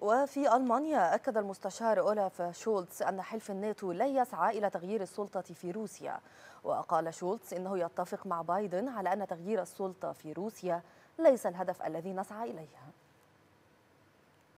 وفي ألمانيا أكد المستشار أولاف شولتز أن حلف الناتو لا يسعى إلى تغيير السلطة في روسيا وقال شولتز إنه يتفق مع بايدن على أن تغيير السلطة في روسيا ليس الهدف الذي نسعى إليه